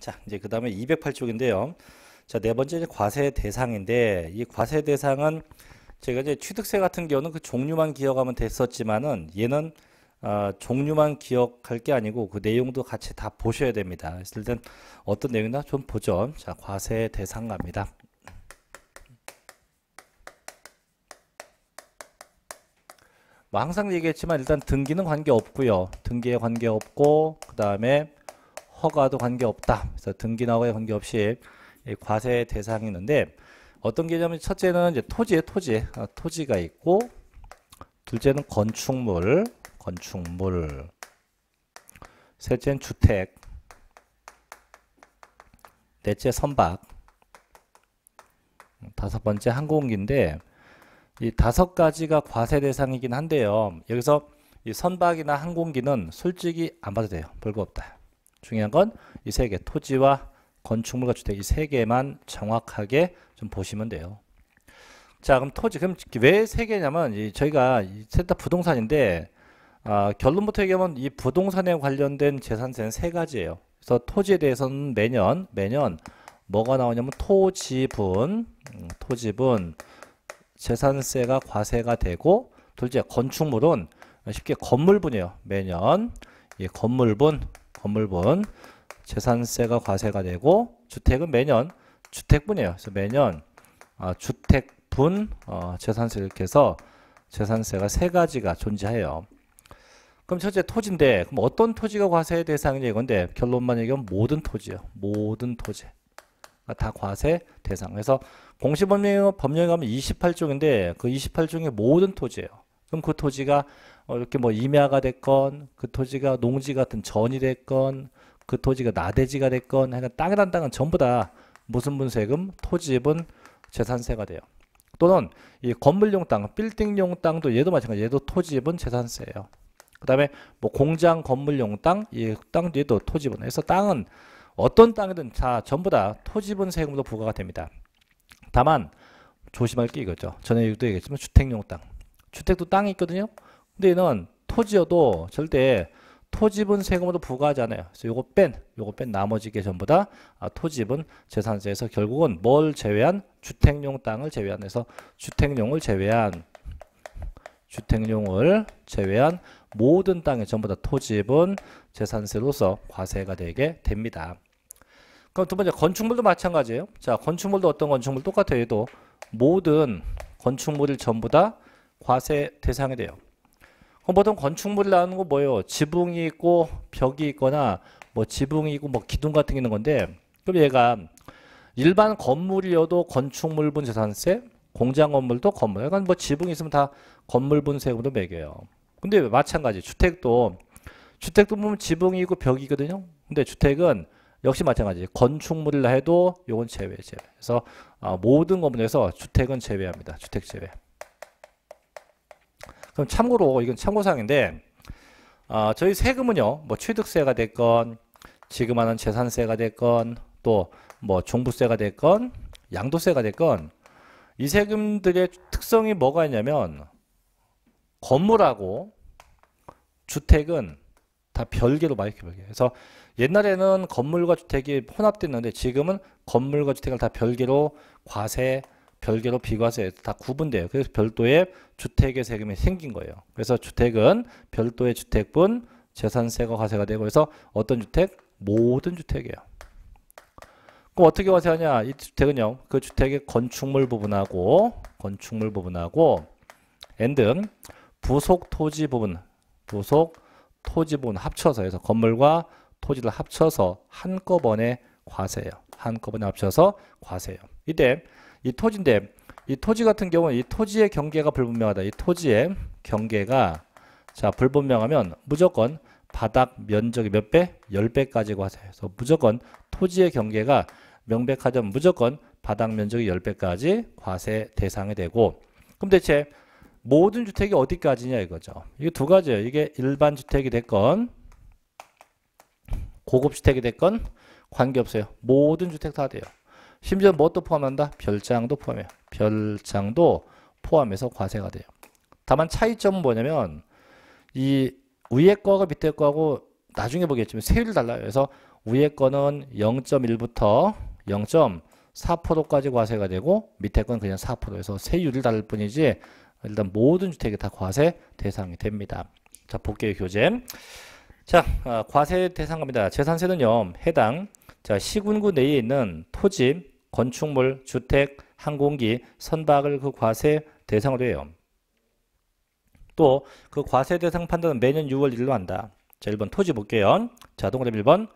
자, 이제 그 다음에 208쪽인데요. 자, 네 번째 이제 과세 대상인데, 이 과세 대상은 제가 이제 취득세 같은 경우는 그 종류만 기억하면 됐었지만은 얘는 어, 종류만 기억할 게 아니고 그 내용도 같이 다 보셔야 됩니다. 일단 어떤 내용이나 좀 보죠. 자, 과세 대상 갑니다. 뭐 항상 얘기했지만 일단 등기는 관계없고요. 등기에 관계없고 그 다음에 허가도 관계없다. 그래서 등기나 와가에 관계없이 과세 대상이 있는데 어떤 개념이 첫째는 이제 토지에 토지 아, 어, 토지가 있고 둘째는 건축물 건축물 셋째는 주택 넷째 선박 다섯 번째 항공기인데 이 다섯 가지가 과세 대상이긴 한데요. 여기서 이 선박이나 항공기는 솔직히 안 봐도 돼요. 별거 없다. 중요한 건 이 세 개, 토지와 건축물과 주택 이 세 개만 정확하게 좀 보시면 돼요. 자, 그럼 토지 그럼 왜 세 개냐면 이 저희가 셋 다 부동산인데 아, 결론부터 얘기하면 이 부동산에 관련된 재산세는 세 가지예요. 그래서 토지에 대해서는 매년 매년 뭐가 나오냐면 토지분, 음, 토지분 재산세가 과세가 되고 둘째 건축물은 쉽게 건물분이에요. 매년 이 건물분 건물분 재산세가 과세가 되고 주택은 매년 주택분이에요. 그래서 매년 어, 주택분 어, 재산세 이렇게 해서 재산세가 세 가지가 존재해요. 그럼 첫째 토지인데 그럼 어떤 토지가 과세 대상이냐 이건데 결론만 얘기하면 모든 토지요. 모든 토지. 그러니까 다 과세 대상. 그래서 공시법령 법령에 가면 28종인데 그 28종의 모든 토지예요. 그럼 그 토지가 어, 이렇게 뭐 임야가 됐건 그 토지가 농지 같은 전이 됐건 그 토지가 나대지가 됐건 하여간 땅이란 땅은 전부 다 무슨 분세금 토지분 재산세가 돼요. 또는 이 건물용 땅, 빌딩용 땅도 얘도 마찬가지, 얘도 토지분 재산세예요. 그다음에 뭐 공장 건물용 땅, 이땅뒤에도 토지분. 그래서 땅은 어떤 땅이든 다 전부 다 토지분 세금으로 부과가 됩니다. 다만 조심할 게 이거죠. 전에 얘기도 얘기했지만 주택용 땅, 주택도 땅이 있거든요. 근데 얘는 토지여도 절대 토지분 세금으로 부과하잖아요. 그래서 요거 뺀, 요거 뺀 나머지 게 전부 다 아, 토지분 재산세에서 결국은 뭘 제외한 주택용 땅을 제외한 해서 주택용을 제외한 주택용을 제외한 모든 땅에 전부 다 토지분 재산세로서 과세가 되게 됩니다. 그럼 두 번째 건축물도 마찬가지예요. 자, 건축물도 어떤 건축물 똑같아도 모든 건축물이 전부 다 과세 대상이 돼요. 그럼 보통 건축물이 나오는 거 뭐예요? 지붕이 있고 벽이 있거나 뭐 지붕이 있고 뭐 기둥 같은 게 있는 건데 그럼 얘가 일반 건물이어도 건축물분 재산세, 공장 건물도 건물. 약간 뭐 지붕이 있으면 다 건물분 세금으로 매겨요. 근데 마찬가지 주택도 주택도 보면 지붕이 있고 벽이 거든요 근데 주택은 역시 마찬가지 건축물이라 해도 요건 제외 제외. 그래서 아, 모든 건물에서 주택은 제외합니다. 주택 제외. 그럼 참고로 이건 참고사항인데 어, 저희 세금은요 뭐 취득세가 됐건 지금 하는 재산세가 됐건 또 뭐 종부세가 됐건 양도세가 됐건 이 세금들의 특성이 뭐가 있냐면 건물하고 주택은 다 별개로 마이크 별개. 그래서 옛날에는 건물과 주택이 혼합됐는데 지금은 건물과 주택을 다 별개로 과세 별개로 비과세 다 구분돼요. 그래서 별도의 주택의 세금이 생긴 거예요. 그래서 주택은 별도의 주택분 재산세가 과세가 되고 그래서 어떤 주택? 모든 주택이에요. 그럼 어떻게 과세하냐? 이 주택은요. 그 주택의 건축물 부분하고 건축물 부분하고 엔든 부속 토지 부분 부속 토지 부분 합쳐서 해서 건물과 토지를 합쳐서 한꺼번에 과세예요. 한꺼번에 합쳐서 과세예요. 이때 이 토지인데 이 토지 같은 경우는 이 토지의 경계가 불분명하다. 이 토지의 경계가 자 불분명하면 무조건 바닥 면적이 몇 배? 10배까지고 하세요. 그래서 무조건 토지의 경계가 명백하면 무조건 바닥 면적이 10배까지 과세 대상이 되고 그럼 대체 모든 주택이 어디까지냐 이거죠. 이게 두 가지예요. 이게 일반 주택이 됐건 고급 주택이 됐건 관계없어요. 모든 주택 다 돼요. 심지어 뭣도 뭐 포함한다? 별장도 포함해요. 별장도 포함해서 과세가 돼요. 다만 차이점은 뭐냐면 이 위에 거가 밑에 거하고 나중에 보겠지만 세율이 달라요. 그래서 위에 거는 0.1부터 0.4%까지 과세가 되고 밑에 건 그냥 4%에서 세율이 다를 뿐이지 일단 모든 주택이 다 과세 대상이 됩니다. 자, 볼게요, 교재. 자, 아, 과세 대상겁니다 재산세는요, 해당 자 시군구 내에 있는 토지, 건축물, 주택, 항공기, 선박을 그 과세 대상으로 해요. 또 그 과세 대상 판단은 매년 6월 1일로 한다. 자, 1번 토지 볼게요. 자, 동그라미 1번.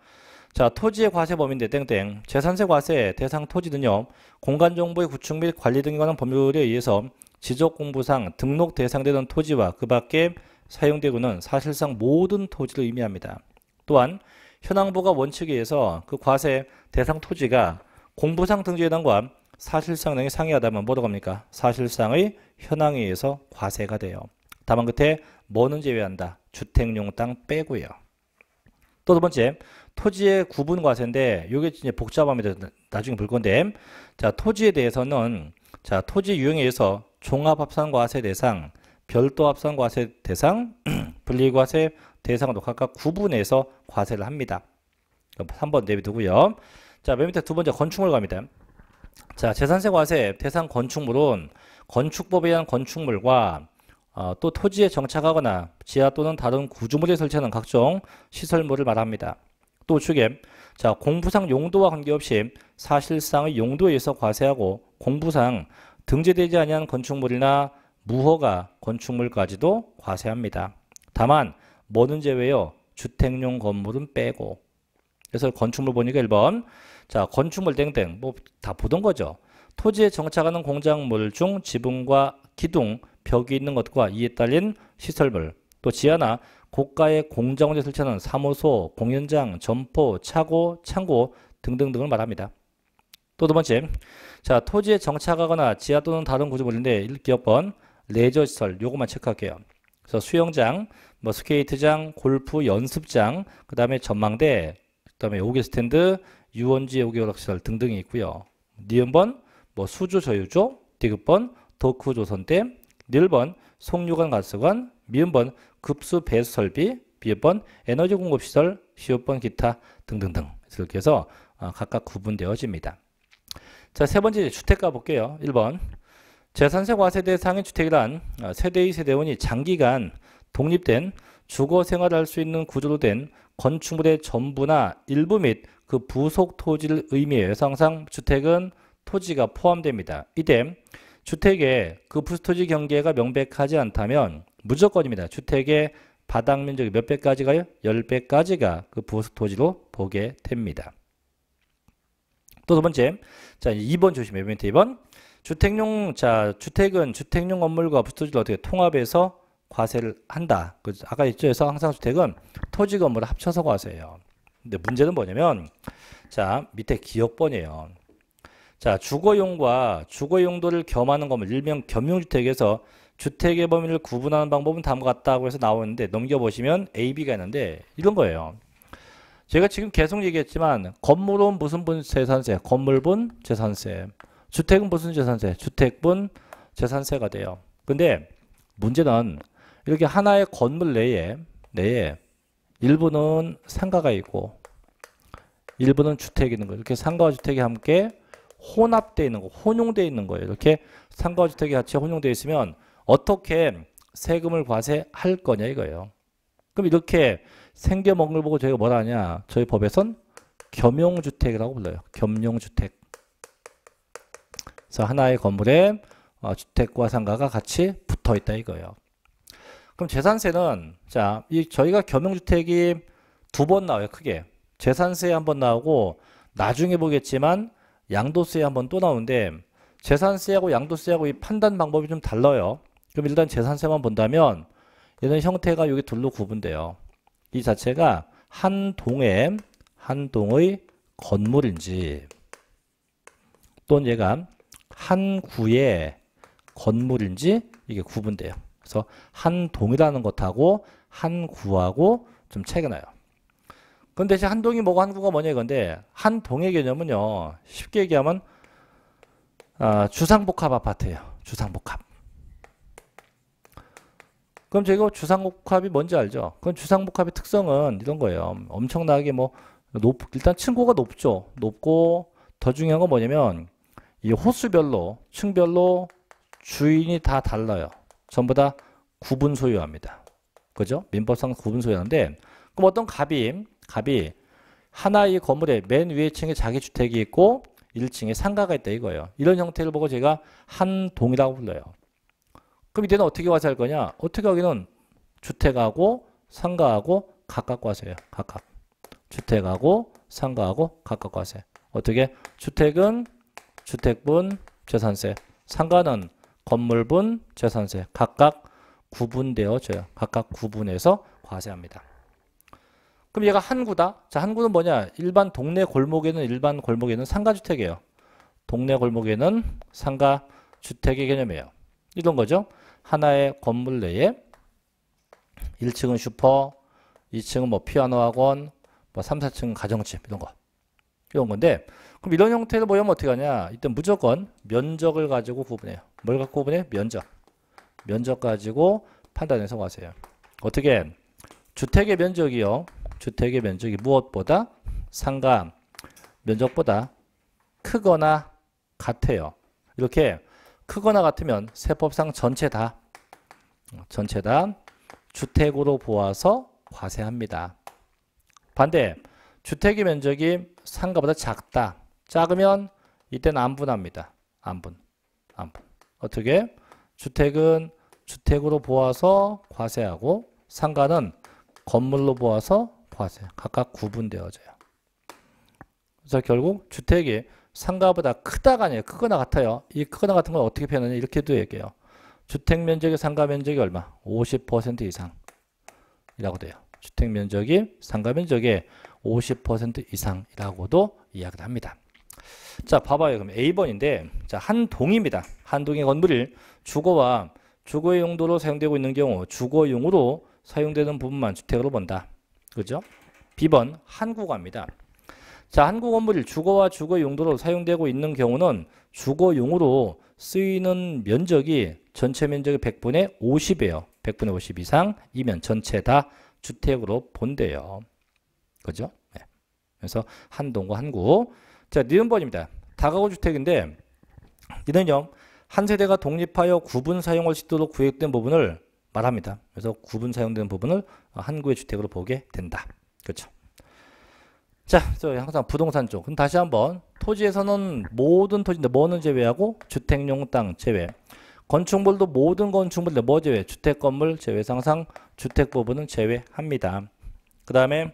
자, 토지의 과세 범위인데 땡땡. 재산세 과세 대상 토지는요. 공간 정보의 구축 및 관리 등에 관한 법률에 의해서 지적 공부상 등록 대상되는 토지와 그 밖에 사용되고는 사실상 모든 토지를 의미합니다. 또한 현황보가 원칙에 의해서 그 과세 대상 토지가 공부상 등재 현황과 사실상 이 상이하다면 뭐라고 합니까? 사실상의 현황에 의해서 과세가 돼요. 다만 끝에 뭐는 제외한다. 주택용 땅 빼고요. 또 두 번째, 토지의 구분 과세인데 이게 이제 복잡합니다. 나중에 볼 건데 자 토지에 대해서는 자 토지 유형에 의해서 종합합산 과세 대상, 별도 합산 과세 대상, 분리과세 대상으로 각각 구분해서 과세를 합니다. 3번 내비두고요. 자, 맨 밑에 두 번째 건축물 갑니다. 자, 재산세 과세 대상 건축물은 건축법에 의한 건축물과 어, 또 토지에 정착하거나 지하 또는 다른 구조물에 설치하는 각종 시설물을 말합니다. 또 우측에 자 공부상 용도와 관계없이 사실상의 용도에 의해서 과세하고 공부상 등재되지 아니한 건축물이나 무허가 건축물까지도 과세합니다. 다만 뭐는 제외요? 주택용 건물은 빼고 그래서 건축물 보니까 1번. 자, 건축물 땡땡. 뭐 다 보던 거죠. 토지에 정착하는 공작물 중 지붕과 기둥, 벽이 있는 것과 이에 딸린 시설물, 또 지하나 고가의 공장원에 설치하는 사무소, 공연장, 점포, 차고, 창고 등등 등을 말합니다. 또 두 번째, 자 토지에 정착하거나 지하 또는 다른 구조물인데 1기업번 레저 시설 요것만 체크할게요. 그래서 수영장, 뭐 스케이트장, 골프 연습장, 그 다음에 전망대, 그다음에 오기 스탠드 유원지 오기 오락실 등등이 있고요. 니은 번뭐 수주 저유조 디귿번 도후 조선댐 닐번 송유관 가스관 미음번 급수 배수 설비 비읍번 에너지 공급 시설 시옷번 기타 등등등 이렇게 해서 어, 각각 구분되어집니다. 자, 세 번째 주택가 볼게요. 1번. 재산세 과세대 상의 주택이란 어, 세대의 세대원이 장기간 독립된 주거 생활할 수 있는 구조로 된 건축물의 전부나 일부 및 그 부속 토지를 의미해요. 상 주택은 토지가 포함됩니다. 이때 주택의 그 부수토지 경계가 명백하지 않다면 무조건입니다. 주택의 바닥 면적이 몇 배까지가요? 10배까지가 그 부수토지로 보게 됩니다. 또 두 번째, 자 2번 조심해요. 멘 2번. 주택용, 자 주택은 주택용 건물과 부수토지를 어떻게 통합해서 과세를 한다. 그 아까 있죠. 에서 항상 주택은 토지 건물을 합쳐서 과세예요. 근데 문제는 뭐냐면 자 밑에 기억번이에요. 자 주거용과 주거용도를 겸하는 건물 일명 겸용주택에서 주택의 범위를 구분하는 방법은 다음과 같다고 해서 나오는데 넘겨보시면 A, B가 있는데 이런 거예요. 제가 지금 계속 얘기했지만 건물은 무슨 분 재산세, 건물분 재산세, 주택은 무슨 재산세, 주택분 재산세가 돼요. 근데 문제는 이렇게 하나의 건물 내에 내에 일부는 상가가 있고 일부는 주택이 있는 거 이렇게 상가와 주택이 함께 혼합되어 있는 거, 혼용되어 있는 거예요. 이렇게 상가와 주택이 같이 혼용되어 있으면 어떻게 세금을 과세할 거냐 이거예요. 그럼 이렇게 생겨먹는 걸 보고 저희가 뭐라 하냐. 저희 법에선 겸용주택이라고 불러요. 겸용주택. 그래서 하나의 건물에 어, 주택과 상가가 같이 붙어 있다 이거예요. 그럼 재산세는 자, 이 저희가 겸용주택이 두 번 나와요, 크게. 재산세 한번 나오고 나중에 보겠지만 양도세 한번 또 나오는데 재산세하고 양도세하고 이 판단 방법이 좀 달라요. 그럼 일단 재산세만 본다면 얘는 형태가 여기 둘로 구분돼요. 이 자체가 한 동의 한 동의 건물인지 또는 얘가 한 구의 건물인지 이게 구분돼요. 그래서 한 동이라는 것하고 한 구하고 좀 차이가 나요. 그 대신 한 동이 뭐고 한 구가 뭐냐 이건데 한 동의 개념은요. 쉽게 얘기하면 아, 주상복합 아파트예요. 주상복합. 그럼 저가 주상복합이 뭔지 알죠? 그럼 주상복합의 특성은 이런 거예요. 엄청나게 뭐 높, 일단 층고가 높죠. 높고 더 중요한 건 뭐냐면 이 호수별로 층별로 주인이 다 달라요. 전부 다 구분 소유합니다. 그죠? 민법상 구분 소유하는데 그럼 어떤 갑이 갑이 하나의 건물에 맨 위에 층에 자기 주택이 있고 1층에 상가가 있다 이거예요. 이런 형태를 보고 제가 한 동이라고 불러요. 그럼 이때는 어떻게 와서 할 거냐? 어떻게 하기는 주택하고 상가하고 각각 와서요. 각각. 주택하고 상가하고 각각 와서. 어떻게? 주택은 주택분 재산세, 상가는 건물분 재산세 각각 구분되어져요. 각각 구분해서 과세합니다. 그럼 얘가 한구다. 자, 한구는 뭐냐? 일반 동네 골목에는 일반 골목에는 상가주택이에요. 동네 골목에는 상가주택의 개념이에요. 이런 거죠. 하나의 건물 내에 1층은 슈퍼, 2층은 뭐 피아노 학원, 뭐 3, 4층은 가정집 이런 거. 이런 건데 그럼 이런 형태를 보면 어떻게 하냐? 이때 무조건 면적을 가지고 구분해요. 뭘 갖고 구분해? 면적. 면적 가지고 판단해서 가세요 어떻게 주택의 면적이요. 주택의 면적이 무엇보다 상가 면적보다 크거나 같아요. 이렇게 크거나 같으면 세법상 전체 다 어, 전체 다 주택으로 보아서 과세합니다. 반대 주택의 면적이 상가보다 작다. 작으면 이때는 안분합니다. 안분. 안분. 어떻게? 주택은 주택으로 보아서 과세하고 상가는 건물로 보아서 과세 각각 구분되어져요. 그래서 결국 주택이 상가보다 크다가 아니에요. 크거나 같아요. 이 크거나 같은 건 어떻게 표현하냐 이렇게도 얘기해요. 주택 면적이 상가 면적이 얼마? 50% 이상이라고 돼요. 주택 면적이 상가 면적의 50% 이상이라고도 이야기를 합니다. 자, 봐봐요. 그럼 A번인데, 자, 한 동입니다. 한 동의 건물을 주거와 주거의 용도로 사용되고 있는 경우 주거용으로 사용되는 부분만 주택으로 본다. 그죠? B번 한국어입니다. 자, 한국 건물이 주거와 주거 용도로 사용되고 있는 경우는 주거용으로 쓰이는 면적이 전체 면적의 100분의 50이에요. 100분의 50 이상이면 전체 다 주택으로 본대요. 그죠? 네. 그래서 한동과 한구. 자, 니은번입니다. 다가구 주택인데, 이는요, 한 세대가 독립하여 구분 사용할 수 있도록 구획된 부분을 말합니다. 그래서 구분 사용된 부분을 한구의 주택으로 보게 된다. 그렇죠. 자, 저 항상 부동산 쪽. 그럼 다시 한번 토지에서는 모든 토지인데 뭐는 제외하고 주택용 땅 제외. 건축물도 모든 건축물인데 뭐 제외? 주택 건물 제외상 항상 주택 부분은 제외합니다. 그 다음에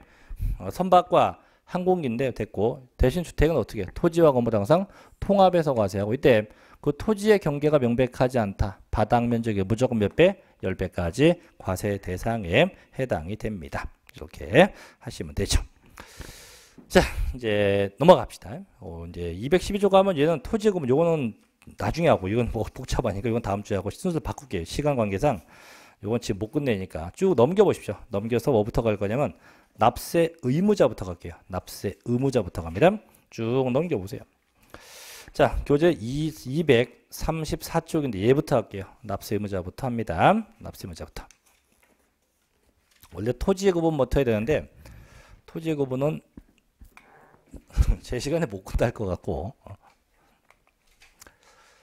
어, 선박과 항공기인데 됐고 대신 주택은 어떻게 토지와 건물 항상 통합해서 과세하고 이때 그 토지의 경계가 명백하지 않다. 바닥 면적의 무조건 몇 배? 10배까지 과세 대상에 해당이 됩니다. 이렇게 하시면 되죠. 자, 이제 넘어갑시다. 어, 이제 212조가 하면 얘는 토지금 의 요거는 나중에 하고 이건 뭐 복잡하니까 이건 다음 주에 하고 순서 바꿀게요. 시간 관계상 요건 지금 못 끝내니까 쭉 넘겨 보십시오. 넘겨서 뭐부터 갈 거냐면 납세 의무자부터 갈게요. 납세 의무자부터 갑니다. 쭉 넘겨 보세요. 자, 교재 2, 3 4쪽인데 얘부터 할게요. 납세 의무자부터 합니다. 납세 의무자부터. 원래 토지의 구분부 해야 되는데 토지의 구분은 제 시간에 못 끝날 것 같고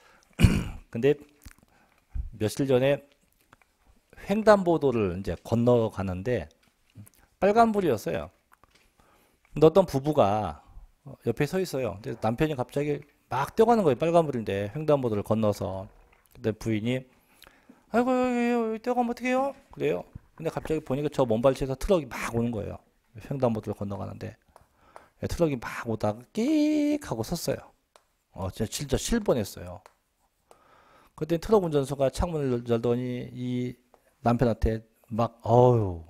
근데 며칠 전에 횡단보도를 이제 건너가는데 빨간불이었어요. 근데 어떤 부부가 옆에 서 있어요. 남편이 갑자기 막 뛰어가는 거예요. 빨간불인데 횡단보도를 건너서. 근데 부인이 아이고 여기, 여기 뛰어가면 어떡해요? 그래요. 근데 갑자기 보니까 저 먼발치에서 트럭이 막 오는 거예요. 횡단보도를 건너가는데 예, 트럭이 막 오다가 끼익 하고 섰어요. 어, 진짜, 진짜 실번했어요 그때 트럭 운전수가 창문을 열더니 이 남편한테 막 어유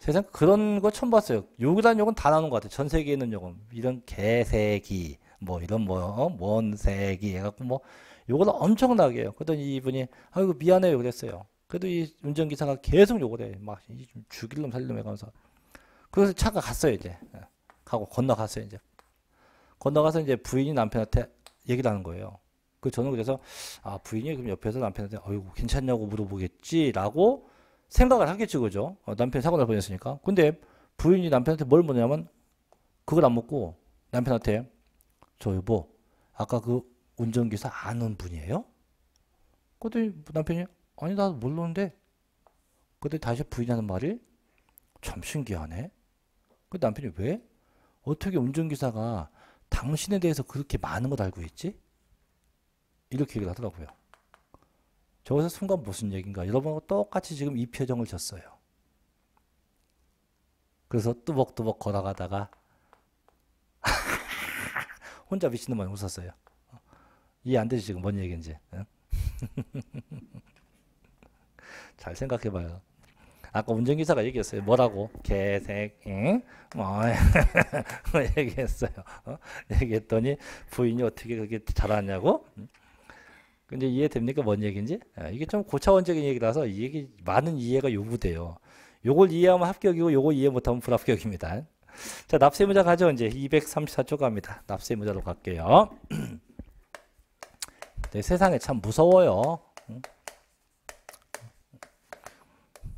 세상 그런 거 처음 봤어요. 욕이란 욕은 다 나오는 것 같아요. 전 세계에 있는 욕은 이런 개새기 뭐 이런 뭐뭔 어? 색이 해갖고 뭐요거는 엄청나게 해요. 그랬더니 이분이 아이고 미안해요 그랬어요. 그래도 이 운전기사가 계속 욕을 해. 막 죽일 놈 살릴 놈 해가면서 그래서 차가 갔어요 이제 예. 가고 건너갔어요 이제 건너가서 이제 부인이 남편한테 얘기를 하는 거예요. 그 저는 그래서 아 부인이 그럼 옆에서 남편한테 아이고 괜찮냐고 물어보겠지라고 생각을 하겠지 그죠? 어, 남편이 사고 날보냈으니까 근데 부인이 남편한테 뭘물냐면 그걸 안 먹고 남편한테 저 여보, 아까 그 운전기사 아는 분이에요? 그랬더니 남편이, 아니, 나도 몰는데 그때 다시 부인하는 말이, 참 신기하네. 그 남편이 왜? 어떻게 운전기사가 당신에 대해서 그렇게 많은 걸 알고 있지? 이렇게 얘기를 하더라고요. 저것의 순간 무슨 얘기인가? 여러분과 똑같이 지금 이 표정을 졌어요. 그래서 뚜벅뚜벅 걸어가다가 혼자 미친놈만 웃었어요. 어? 이해 안 되지 지금 뭔 얘기인지. 잘 생각해봐요. 아까 운전기사가 얘기했어요. 뭐라고? 개색, 응? 어, 얘기했어요. 어? 얘기했더니 부인이 어떻게 그렇게 잘하냐고? 근데 이해됩니까? 뭔 얘기인지? 예, 이게 좀 고차원적인 얘기라서 이 얘기, 많은 이해가 요구돼요. 요걸 이해하면 합격이고 요거 이해 못하면 불합격입니다. 자, 납세무자 가져 이제 234쪽 갑니다. 납세무자로 갈게요. 네, 세상에 참 무서워요.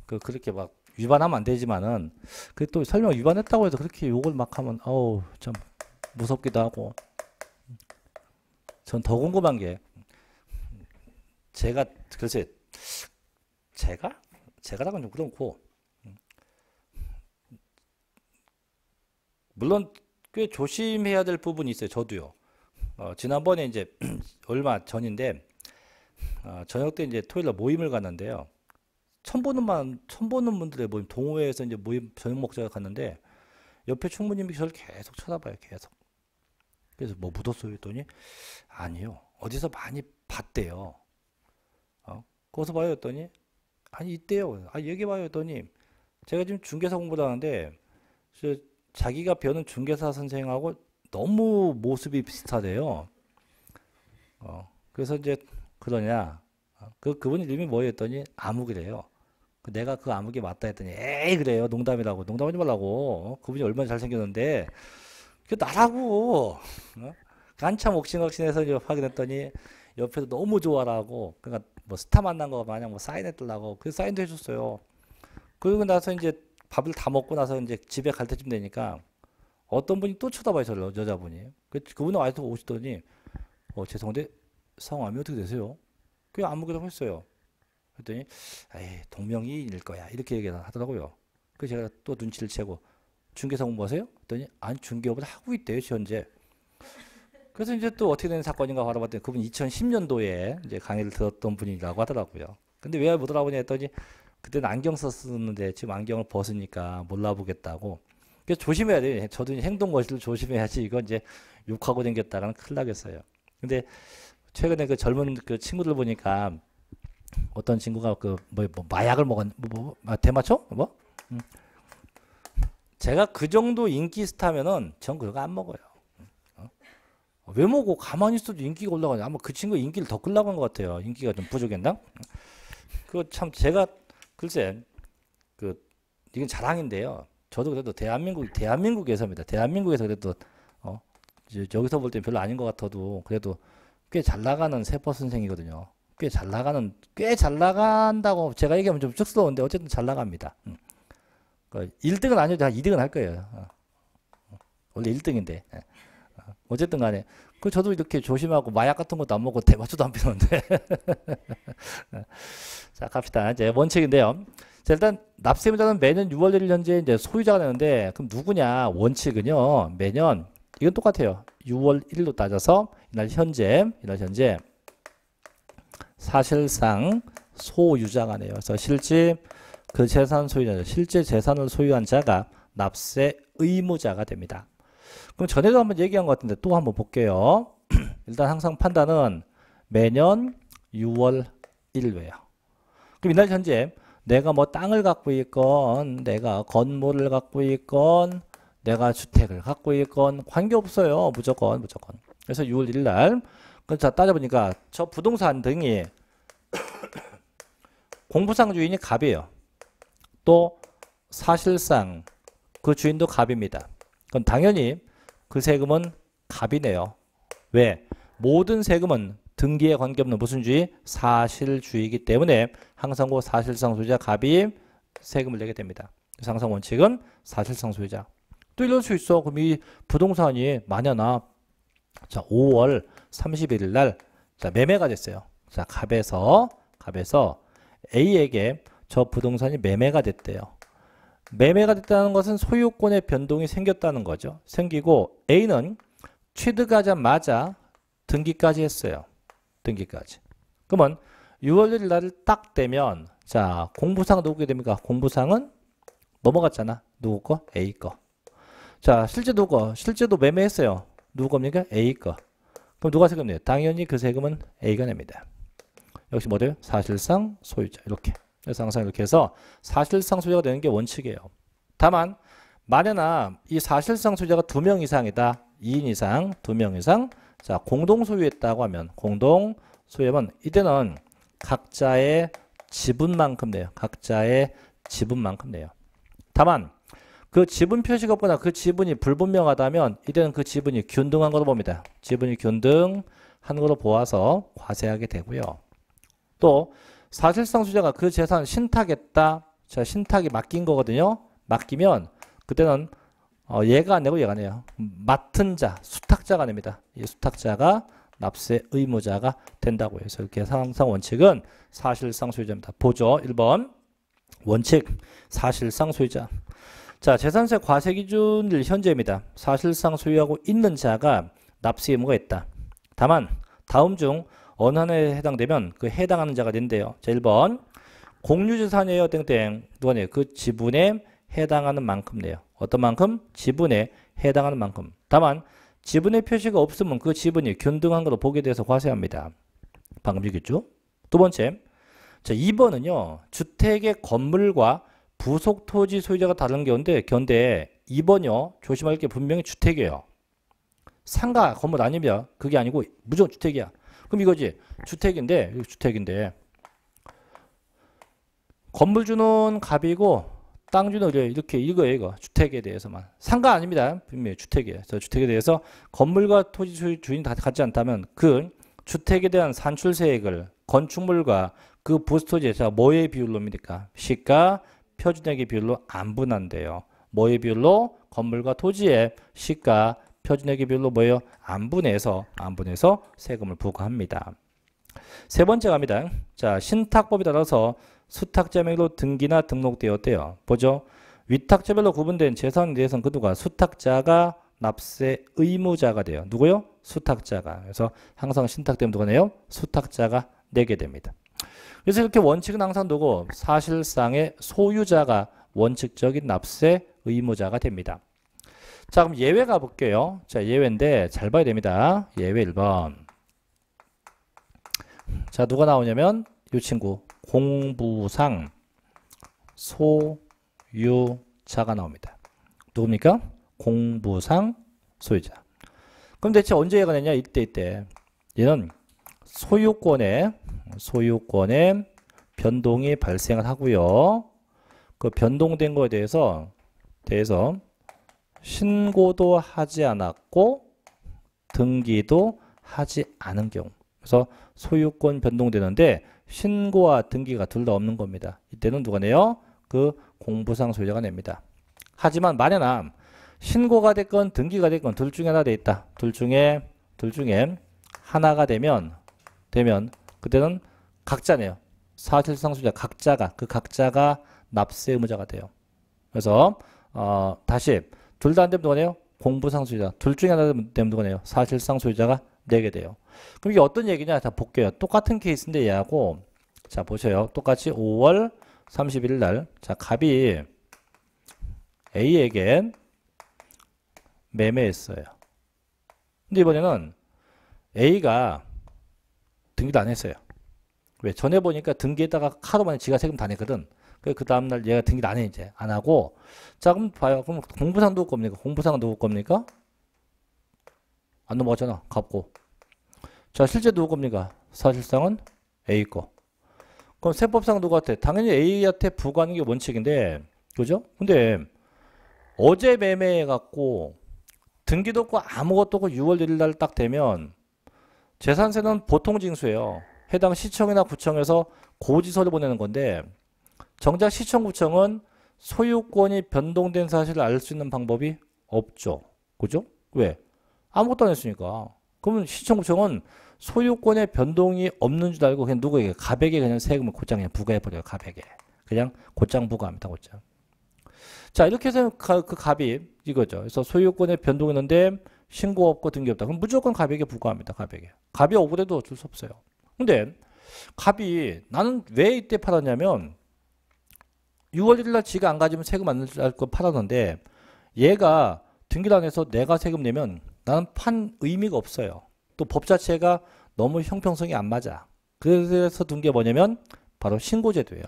그 그렇게 막 위반하면 안 되지만은 그 또 설명 위반했다고 해서 그렇게 욕을 막 하면 어우 참 무섭기도 하고 전 더 궁금한 게 제가 글쎄 제가 제가라고는 좀 그렇고 물론 꽤 조심해야 될 부분이 있어요. 저도요. 어, 지난번에 이제 얼마 전인데 어, 저녁 때 이제 토요일 날 모임을 갔는데요. 처음 보는 만 처음 보는 분들의 모임 동호회에서 이제 모임 저녁 먹자고 갔는데 옆에 충무님이 저를 계속 쳐다봐요. 계속. 그래서 뭐 묻었어요 했더니 아니요. 어디서 많이 봤대요. 어? 거기서 봐요 했더니 아니 있대요. 아 얘기해 봐요 했더니 제가 지금 중개사 공부를 하는데 자기가 배우는 중개사 선생하고 너무 모습이 비슷하대요. 어, 그래서 이제 그러냐. 어, 그, 그분 이름이 뭐였 더니 암흑이래요. 그 내가 그 암흑이 맞다 했더니 에이 그래요 농담이라고 농담하지 말라고 어, 그분이 얼마나 잘생겼는데 그 나라고 어? 참 옥신각신해서 확인했더니 옆에서 너무 좋아라고 그러니까 뭐 스타 만난 거 마냥 뭐 사인해달라고 그 사인도 해줬어요 그리고 나서 이제 밥을 다 먹고 나서 이제 집에 갈 때쯤 되니까 어떤 분이 또 쳐다봐요, 저 여자분이. 그, 그분은 와서 오시더니, 어, 죄송한데 성함이 어떻게 되세요? 그냥 아무거나 했어요. 그랬더니, 에이, 동명이인일 거야. 이렇게 얘기하더라고요. 그래서 제가 또 눈치를 채고, 중개사 공부하세요? 그랬더니, 아니, 중개업을 하고 있대요, 현재. 그래서 이제 또 어떻게 된 사건인가 알아봤더니 그분 2010년도에 이제 강의를 들었던 분이라고 하더라고요. 근데 왜못 알아보냐 했더니 그때는 안경 썼었는데 지금 안경을 벗으니까 몰라보겠다고. 조심해야 돼요. 저도 행동 거실을 조심해야지 이건 이제 욕하고 생겼다라는 큰일 나겠어요. 근데 최근에 그 젊은 그 친구들 보니까 어떤 친구가 그뭐 뭐 마약을 먹었 뭐, 뭐, 뭐 아, 대마초 뭐 음. 제가 그 정도 인기 스타면은 전 그거 안 먹어요. 어? 왜 먹어? 가만히 있어도 인기가 올라가냐? 아마 그 친구 인기를 더 끌려고 것 같아요. 인기가 좀 부족했나? 음. 그거 참 제가 글쎄, 그, 이건 자랑인데요. 저도 그래도 대한민국, 대한민국에서입니다. 대한민국에서 그래도, 어, 저기서볼 때 별로 아닌 것 같아도 그래도 꽤 잘 나가는 세포 선생이거든요. 꽤 잘 나가는, 꽤 잘 나간다고 제가 얘기하면 좀 쑥스러운데 어쨌든 잘 나갑니다. 음. 그 그러니까 1등은 아니어도 2등은 할 거예요. 어. 어. 원래 1등인데. 예. 어. 어쨌든 간에 그 저도 이렇게 조심하고 마약 같은 것도 안 먹고 대마초도 안 피는데. 자 갑시다. 이제 원칙인데요. 자 일단 납세자는 매년 6월 1일 현재 이제 소유자가 되는데 그럼 누구냐 원칙은요 매년 이건 똑같아요. 6월 1일로 따져서 이날 현재 이날 현재 사실상 소유자가 네요. 그래서 실제 그 재산 소유자 실제 재산을 소유한 자가 납세 의무자가 됩니다. 그럼 전에도 한번 얘기한 것 같은데 또 한번 볼게요. 일단 항상 판단은 매년 6월 1일에요. 그럼 이날 현재 내가 뭐 땅을 갖고 있건 내가 건물을 갖고 있건 내가 주택을 갖고 있건 관계없어요. 무조건 무조건. 그래서 6월 1일 날 그래서 따져보니까 저 부동산 등이 공부상 주인이 갑이에요. 또 사실상 그 주인도 갑입니다. 그럼 당연히 그 세금은 갑이네요. 왜? 모든 세금은 등기에 관계없는 무슨 주의? 사실주의이기 때문에 항상 고 사실상 소유자 갑이 세금을 내게 됩니다. 상상 원칙은 사실상 소유자. 또 이럴 수 있어. 그럼 이 부동산이 만연아 자 5월 31일 날 자, 매매가 됐어요. 자 갑에서 갑에서 A에게 저 부동산이 매매가 됐대요. 매매가 됐다는 것은 소유권의 변동이 생겼다는 거죠. 생기고 A는 취득하자마자 등기까지 했어요. 등기까지. 그러면 6월 1일 날을 딱 되면 자 공부상 누구게 됩니까? 공부상은 넘어갔잖아. 누구 거? A 거. 자 실제 누구 거? 실제도 매매했어요. 누구 겁니까? A 거. 그럼 누가 세금 내요? 당연히 그 세금은 A가 냅니다. 역시 뭐래요? 사실상 소유자 이렇게. 그래서 항상 이렇게 해서 사실상 소재가 되는 게 원칙이에요. 다만 만에나 이 사실상 소유자가 두 명 이상이다. 2인 이상, 두 명 이상. 자, 공동 소유했다고 하면 공동 소유하면 이때는 각자의 지분만큼 돼요. 각자의 지분만큼 돼요. 다만 그 지분 표시가 없거나 그 지분이 불분명하다면 이때는 그 지분이 균등한 거로 봅니다. 지분이 균등한 거로 보아서 과세하게 되고요. 또 사실상 수자가 그 재산 신탁했다. 자, 신탁이 맡긴 거거든요. 맡기면 그때는 어, 얘가 안 내고 얘가 내요. 맡은 자, 수탁자가 됩니다이 수탁자가 납세 의무자가 된다고 해서 이렇게 상상 원칙은 사실상 소유자입니다. 보죠. 1번 원칙 사실상 소유자 자 재산세 과세 기준일 현재입니다. 사실상 소유하고 있는 자가 납세 의무가 있다. 다만 다음 중 언한에 해당되면 그 해당하는 자가 된대요. 자, 1번. 공유재산이에요. 땡땡. 누가네요? 그 지분에 해당하는 만큼네요. 어떤 만큼? 지분에 해당하는 만큼. 다만 지분의 표시가 없으면 그 지분이 균등한 걸로 보게 돼서 과세합니다. 방금 얘기했죠? 두 번째. 자, 2번은요. 주택의 건물과 부속 토지 소유자가 다른 경우인데 견데 2번요. 조심할 게 분명히 주택이에요. 상가 건물 아니면 그게 아니고 무조건 주택이야. 그럼 이거지. 주택인데, 주택인데. 건물주는 갑이고, 땅주는 이 이렇게 이거요 이거. 주택에 대해서만. 상가 아닙니다. 분명히 주택이에요. 주택에 대해서 건물과 토지 주인이 다 같지 않다면 그 주택에 대한 산출세액을 건축물과 그 부스토지에 자, 뭐의 비율로입니까? 시가 표준액의 비율로 안 분한대요. 뭐의 비율로? 건물과 토지의 시가 표준액이별로 뭐예요? 안 분해서 안 분해서 세금을 부과합니다. 세 번째 갑니다. 자, 신탁법에 따라서 수탁자명의로 등기나 등록되었대요. 보죠. 위탁자별로 구분된 재산에 대해서는 그 누가 수탁자가 납세 의무자가 돼요. 누구요? 수탁자가. 그래서 항상 신탁 때문 누가 네요? 수탁자가 내게 됩니다. 그래서 이렇게 원칙은 항상 두고 사실상의 소유자가 원칙적인 납세 의무자가 됩니다. 자 그럼 예외 가볼게요. 자 예외인데 잘 봐야 됩니다. 예외 1번. 자 누가 나오냐면 이 친구 공부상 소유자가 나옵니다. 누굽니까? 공부상 소유자. 그럼 대체 언제 얘가 되냐? 이때 이때. 얘는 소유권의 소유권의 변동이 발생을 하고요. 그 변동된 거에 대해서 대해서 신고도 하지 않았고 등기도 하지 않은 경우 그래서 소유권 변동되는데 신고와 등기가 둘 다 없는 겁니다. 이때는 누가 내요? 그 공부상 소유자가 냅니다. 하지만 만에남 신고가 됐건 등기가 됐건 둘 중에 하나 돼 있다. 둘 중에 둘 중에 하나가 되면 되면 그때는 각자네요. 사실상 소유자 각자가 그 각자가 납세 의무자가 돼요. 그래서 어, 다시 둘다안 되면 누가 요 공부상 소유자. 둘 중에 하나 되면 누가 요 사실상 소유자가 내게 네 돼요. 그럼 이게 어떤 얘기냐? 자, 볼게요. 똑같은 케이스인데 얘하고 자, 보세요. 똑같이 5월 31일 날 자, 갑이 A에겐 매매했어요. 근데 이번에는 A가 등기도 안 했어요. 왜? 전에 보니까 등기에다가 카드만에 지가 세금 다 냈거든. 그 다음날 얘가 등기 나는 이제 안 하고 자 그럼 봐요 그럼 공부상 누구 겁니까 공부상 누구 겁니까 안 넘어갔잖아 갚고 자 실제 누구 겁니까 사실상은 A 거 그럼 세법상 누구 같아 당연히 A한테 부과하는 게 원칙인데 그죠 근데 어제 매매해 갖고 등기도 없고 아무것도 없고 6월 1일 날 딱 되면 재산세는 보통 징수예요 해당 시청이나 구청에서 고지서를 보내는 건데 정작 시청구청은 소유권이 변동된 사실을 알 수 있는 방법이 없죠. 그죠? 왜? 아무것도 안 했으니까. 그러면 시청구청은 소유권의 변동이 없는 줄 알고 그냥 누구에게 갑에 그냥 세금을 곧장 그냥 부과해버려요. 갑에 그냥 곧장 부과합니다. 곧장. 자 이렇게 해서 그 갑이 이거죠. 그래서 소유권의 변동이 있는데 신고 없고 등기 없다. 그럼 무조건 갑에 부과합니다. 갑에 갑이 억울해도 어쩔 수 없어요. 근데 갑이 나는 왜 이때 팔았냐면 6월 1일 날 지가 안 가지면 세금 안 낼 거 팔았는데 얘가 등기도 안 해서 내가 세금 내면 나는 판 의미가 없어요. 또 법 자체가 너무 형평성이 안 맞아. 그래서 둔 게 뭐냐면 바로 신고제도예요.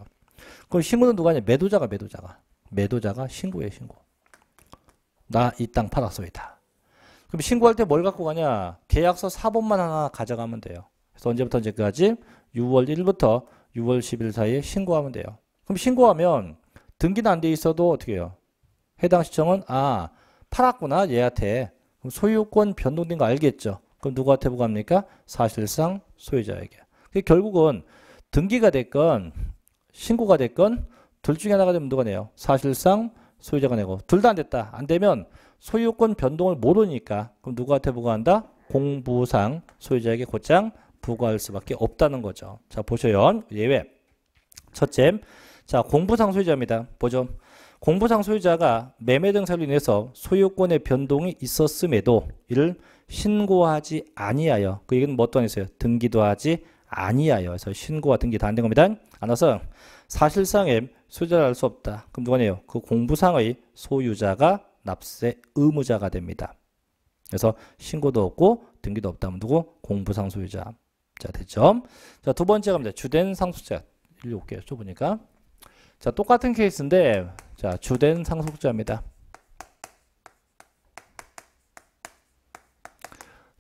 그럼 신고는 누가 하냐? 매도자가 매도자가. 매도자가 신고해 신고. 나 이 땅팔았습니다 그럼 신고할 때 뭘 갖고 가냐? 계약서 사본만 하나 가져가면 돼요. 그래서 언제부터 언제까지? 6월 1일부터 6월 10일 사이에 신고하면 돼요. 그럼 신고하면 등기는 안 돼 있어도 어떻게 해요? 해당 시청은 아 팔았구나 얘한테 그럼 소유권 변동된 거 알겠죠? 그럼 누구한테 보고합니까? 사실상 소유자에게. 결국은 등기가 됐건 신고가 됐건 둘 중에 하나가 되면 누가 내요? 사실상 소유자가 내고 둘 다 안 됐다. 안 되면 소유권 변동을 모르니까 그럼 누구한테 보고한다 공부상 소유자에게 곧장 부과할 수밖에 없다는 거죠. 자 보셔요. 예외. 첫째, 자, 공부상 소유자입니다. 보죠. 공부상 소유자가 매매 등사로 인해서 소유권의 변동이 있었음에도 이를 신고하지 아니하여 그 얘기는 뭐 또한 있어요. 등기도 하지 아니하여 그래서 신고와 등기 다안 된 겁니다. 안아서 사실상의 소유자를 알수 없다. 그럼 누가네요? 그 공부상의 소유자가 납세 의무자가 됩니다. 그래서 신고도 없고 등기도 없다면 누구? 공부상 소유자. 자, 됐죠? 자, 두 번째 가 주된 상속자. 일곱 개 좁으니까. 자, 똑같은 케이스인데, 자, 주된 상속자입니다.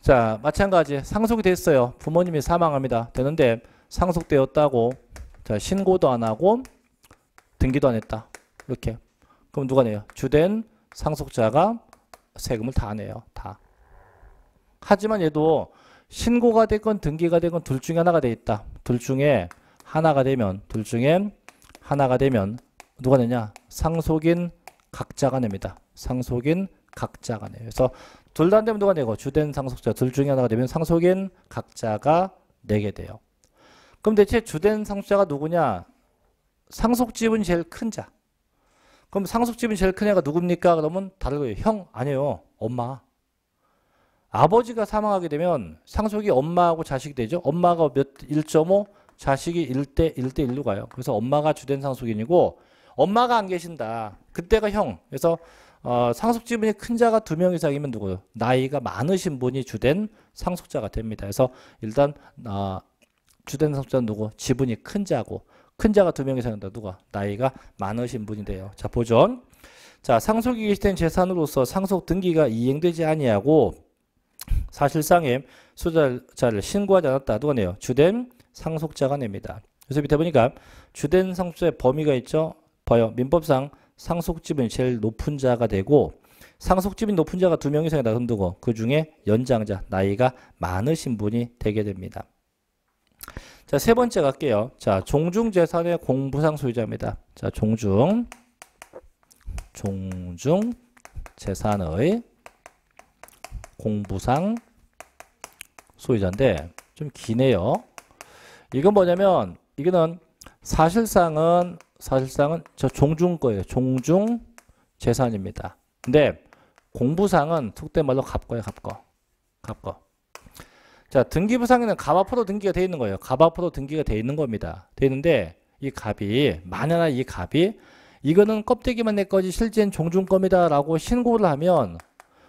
자, 마찬가지 상속이 됐어요. 부모님이 사망합니다. 되는데 상속되었다고 자, 신고도 안 하고 등기도 안 했다. 이렇게. 그럼 누가 내요? 주된 상속자가 세금을 다 내요. 다. 하지만 얘도 신고가 됐건 등기가 됐건 둘 중에 하나가 돼 있다. 둘 중에 하나가 되면 둘 중에 하나가 되면 누가 되냐? 상속인 각자가 냅니다. 상속인 각자가 내요. 그래서 둘 다안 되면 누가 내고 주된 상속자 둘 중에 하나가 되면 상속인 각자가 내게 돼요. 그럼 대체 주된 상속자가 누구냐? 상속집은 제일 큰 자. 그럼 상속집은 제일 큰 애가 누굽니까? 그러면 다들 그래요. 형 아니에요. 엄마. 아버지가 사망하게 되면 상속이 엄마하고 자식이 되죠. 엄마가 몇 1.5, 자식이 1대 1대 1로 가요. 그래서 엄마가 주된 상속인이고 엄마가 안 계신다. 그때가 형. 그래서 어, 상속 지분이 큰 자가 두 명 이상이면 누구요? 나이가 많으신 분이 주된 상속자가 됩니다. 그래서 일단 어, 주된 상속자는 누구? 지분이 큰 자고 큰 자가 두 명 이상이다. 누가? 나이가 많으신 분이돼요자 보존. 자 상속이 계시된 재산으로서 상속 등기가 이행되지 아니하고 사실상의수유자를 신고하지 않았다. 누가네요? 주된 상속자가 냅니다. 그래서 밑에 보니까 주된 상속자의 범위가 있죠. 봐요. 민법상 상속지분 제일 높은 자가 되고 상속지이 높은 자가 두 명 이상이다 흔두고 그 중에 연장자 나이가 많으신 분이 되게 됩니다. 자, 세 번째 갈게요. 자, 종중 재산의 공부상 소유자입니다. 자, 종중 종중 재산의 공부상 소유자인데 좀 기네요. 이건 뭐냐면 이거는 사실상은 사실상은 저 종중 거예요. 종중 재산입니다. 근데 공부상은 속된 말로 갑거예요. 갑거. 갑거. 자, 등기부상에는 갑 앞으로 등기가 돼 있는 거예요. 갑 앞으로 등기가 돼 있는 겁니다. 돼 있는데 이 갑이 만약에 이 갑이 이거는 껍데기만 내 거지 실제는 종중검이다라고 신고를 하면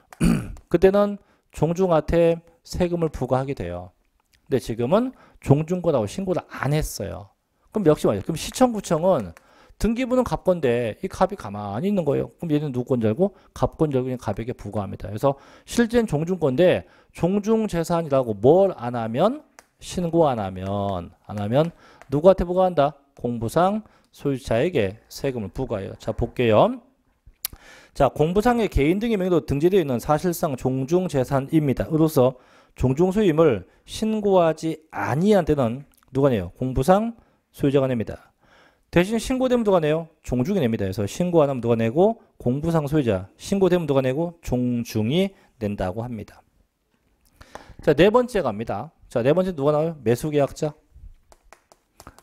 그때는 종중한테 세금을 부과하게 돼요. 근데 지금은 종중고라고 신고를 안 했어요. 그럼 역시 말이죠. 그럼 시청구청은 등기부는 갑건데 이 갑이 가만히 있는 거예요. 그럼 얘는 누구 건지 알고 갑건지 알고 갑에게 부과합니다. 그래서 실제는 종중건데 종중재산이라고 뭘 안 하면 신고 안 하면 안 하면 누구한테 부과한다? 공부상 소유자에게 세금을 부과해요. 자 볼게요. 자 공부상의 개인 등의 명의로 등재되어 있는 사실상 종중재산입니다. 으로서 종종 소임을 유 신고하지 아니한 때는 누가 내요? 공부상 소유자가 냅니다. 대신 신고되면 누가 내요? 종중이 냅니다. 그래서 신고 하면 누가 내고 공부상 소유자 신고되면 누가 내고 종중이 낸다고 합니다. 자네 번째 갑니다. 자네 번째 누가 나와요? 매수계약자.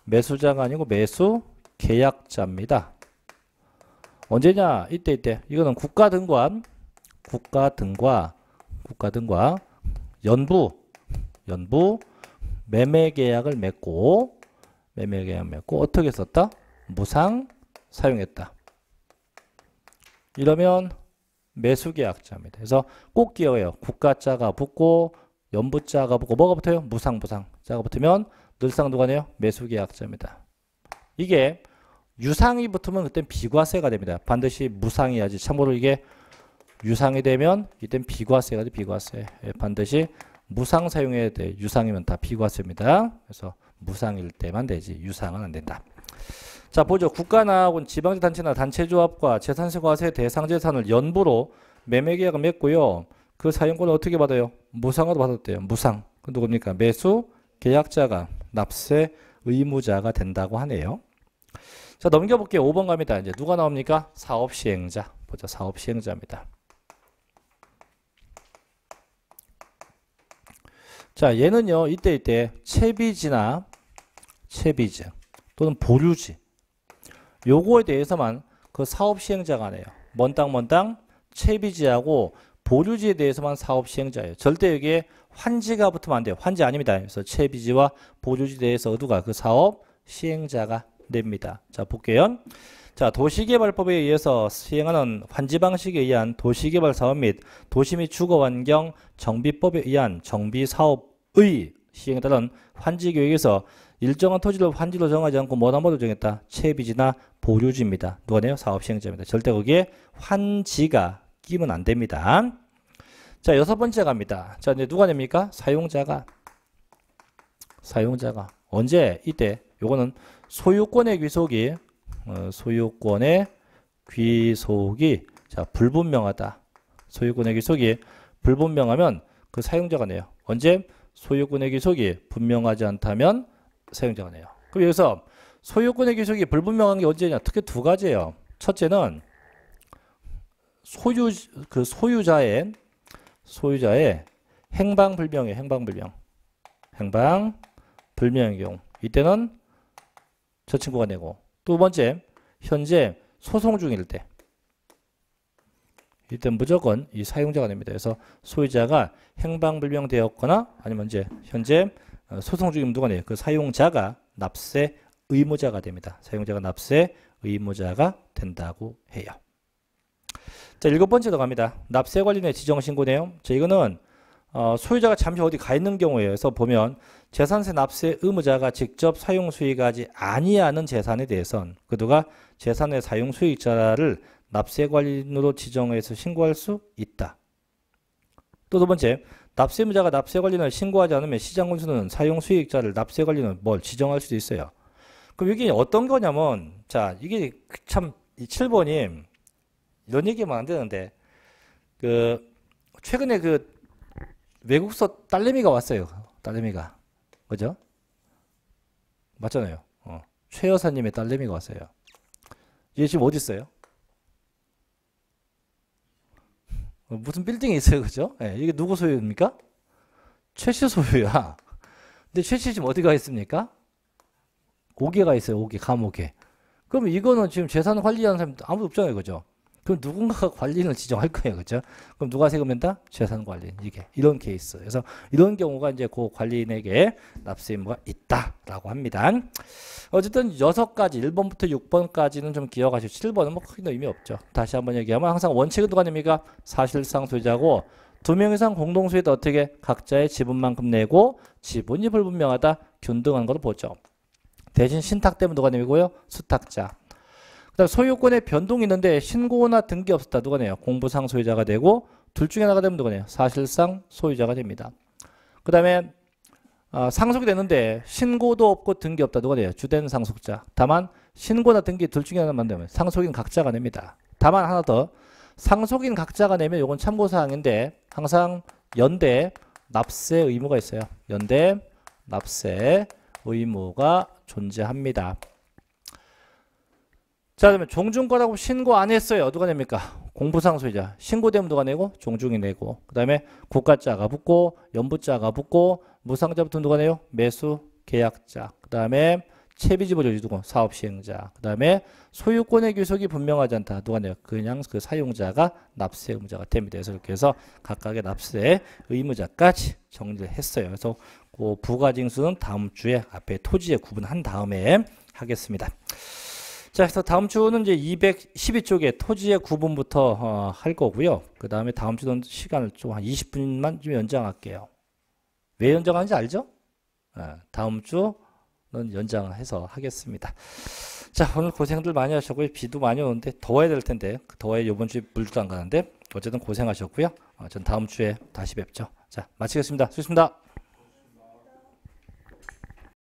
매수자가 아니고 매수 계약자입니다. 언제냐? 이때 이때 이거는 국가 등관 국가 등과 국가 등과 연부, 연부 매매 계약을 맺고 매매 계약 맺고 어떻게 썼다? 무상 사용했다. 이러면 매수 계약자입니다. 그래서 꼭 기억해요. 국가자가 붙고 연부자가 붙고 뭐가 붙어요? 무상 부상 자가 붙으면 늘상 누가 네요? 매수 계약자입니다. 이게 유상이 붙으면 그때 비과세가 됩니다. 반드시 무상이야지. 참고로 이게 유상이 되면 이땐 비과세가 돼 비과세. 예, 반드시 무상 사용해야 돼. 유상이면 다 비과세입니다. 그래서 무상일 때만 되지 유상은 안 된다. 자 보죠. 국가나 혹은 지방자치단체나 단체조합과 재산세과세 대상재산을 연부로 매매계약을 맺고요. 그 사용권을 어떻게 받아요? 무상으로 받았대요. 무상. 그 누굽니까? 매수 계약자가 납세 의무자가 된다고 하네요. 자 넘겨볼게요. 5번 갑니다. 이제 누가 나옵니까? 사업시행자. 보자. 사업시행자입니다. 자, 얘는요, 이때 이때 채비지나 채비지 또는 보류지 요거에 대해서만 그 사업 시행자 간에요. 먼땅먼땅 채비지하고 보류지에 대해서만 사업 시행자예요. 절대 여기에 환지가 붙으면 안 돼요. 환지 아닙니다. 그래서 채비지와 보류지에 대해서 누가 그 사업 시행자가 됩니다. 자, 볼게요. 자, 도시개발법에 의해서 시행하는 환지 방식에 의한 도시개발 사업 및 도시 및 주거 환경 정비법에 의한 정비 사업 의 시행에 따른 환지 교육에서 일정한 토지를 환지로 정하지 않고 뭐다뭐로 정했다. 채비지나 보류지입니다. 누가 내요? 사업 시행자입니다. 절대 거기에 환지가 끼면 안 됩니다. 자, 여섯 번째 갑니다. 자, 이제 누가 됩니까? 사용자가 사용자가 언제 이때 요거는 소유권의 귀속이 어, 소유권의 귀속이 자, 불분명하다. 소유권의 귀속이 불분명하면 그 사용자가 내요. 언제 소유권의 귀속이 분명하지 않다면 사용자가 네요. 그럼 여기서 소유권의 귀속이 불분명한 게 언제냐? 특히 두 가지예요. 첫째는 소유 그 소유자의 소유자의 행방불명이에요. 행방불명. 행방불명의 경우 이때는 저 친구가 내고 두 번째 현재 소송 중일 때 일단 무조건 이 사용자가 됩니다. 그래서 소유자가 행방불명되었거나 아니면 이제 현재 어, 소송 중인 동안에 네, 그 사용자가 납세 의무자가 됩니다. 사용자가 납세 의무자가 된다고 해요. 자, 일곱 번째 들갑니다 납세 관리 내 지정 신고 내용. 자, 이거는 어, 소유자가 잠시 어디 가 있는 경우에서 보면 재산세 납세 의무자가 직접 사용 수익하지 아니하는 재산에 대해선 그도가 재산의 사용 수익자를 납세관리인으로 지정해서 신고할 수 있다. 또 두 번째, 납세무자가 납세관리인을 신고하지 않으면 시장군수는 사용수익자를 납세관리인을 뭘 지정할 수도 있어요. 그럼 이게 어떤 거냐면 자 이게 참 7번이 이런 얘기하안 되는데 그 최근에 그 외국서 딸내미가 왔어요. 딸내미가 뭐죠? 맞잖아요. 어. 최 여사님의 딸내미가 왔어요. 얘 지금 어디 있어요? 어, 무슨 빌딩이 있어요, 그죠? 예, 이게 누구 소유입니까? 최씨 소유야. 근데 최씨 지금 어디 가 있습니까? 오개가 있어요, 오개 감옥에. 그럼 이거는 지금 재산 관리하는 사람 아무도 없잖아요, 그죠? 그럼 누군가가 관리인을 지정할 거예요. 그죠? 그럼 누가 세금 낸다? 재산 관리인. 이게 이런 케이스. 그래서 이런 경우가 이제 그 관리인에게 납세 의무가 있다라고 합니다. 어쨌든 여섯 가지 1번부터 6번까지는 좀 기억하시고 7번은 뭐 크게 의미 없죠. 다시 한번 얘기하면 항상 원칙은 누가 냅니까? 사실상 소유자고 두 명 이상 공동소유도 어떻게 각자의 지분만큼 내고 지분이 불분명하다 균등한 걸 보죠. 대신 신탁 때문에 누가 내고요? 수탁자. 소유권의 변동이 있는데 신고나 등기 없었다. 누가 네요? 공부상 소유자가 되고 둘 중에 하나가 되면 누가 네요? 사실상 소유자가 됩니다. 그 다음에 어, 아, 상속이 되는데 신고도 없고 등기 없다. 누가 돼요? 주된 상속자. 다만 신고나 등기 둘 중에 하나만 되면 상속인 각자가 냅니다. 다만 하나 더 상속인 각자가 내면 이건 참고사항인데 항상 연대 납세 의무가 있어요. 연대 납세 의무가 존재합니다. 자, 그러면 종중과라고 신고 안 했어요. 누가 냅니까? 공부상소이자. 신고되면 누가 내고? 종중이 내고. 그 다음에 국가자가 붙고, 연부자가 붙고, 무상자부터 누가 내요? 매수 계약자. 그 다음에 채비지불조지 누구? 사업시행자. 그 다음에 소유권의 규속이 분명하지 않다. 누가 내요? 그냥 그 사용자가 납세 의무자가 됩니다. 그래서 이렇게 해서 각각의 납세 의무자까지 정리를 했어요. 그래서 그 부가징수는 다음 주에 앞에 토지에 구분한 다음에 하겠습니다. 자, 그래서 다음 주는 이제 212쪽에 토지의 구분부터 어, 할 거고요. 그 다음에 다음 주는 시간을 좀 한 20분만 좀 연장할게요. 왜 연장하는지 알죠? 아, 다음 주는 연장을 해서 하겠습니다. 자, 오늘 고생들 많이 하셨고 비도 많이 오는데 더워야 될 텐데 그 더워야 이번 주에 물도 안 가는데 어쨌든 고생하셨고요. 어, 전 다음 주에 다시 뵙죠. 자, 마치겠습니다. 수고하셨습니다.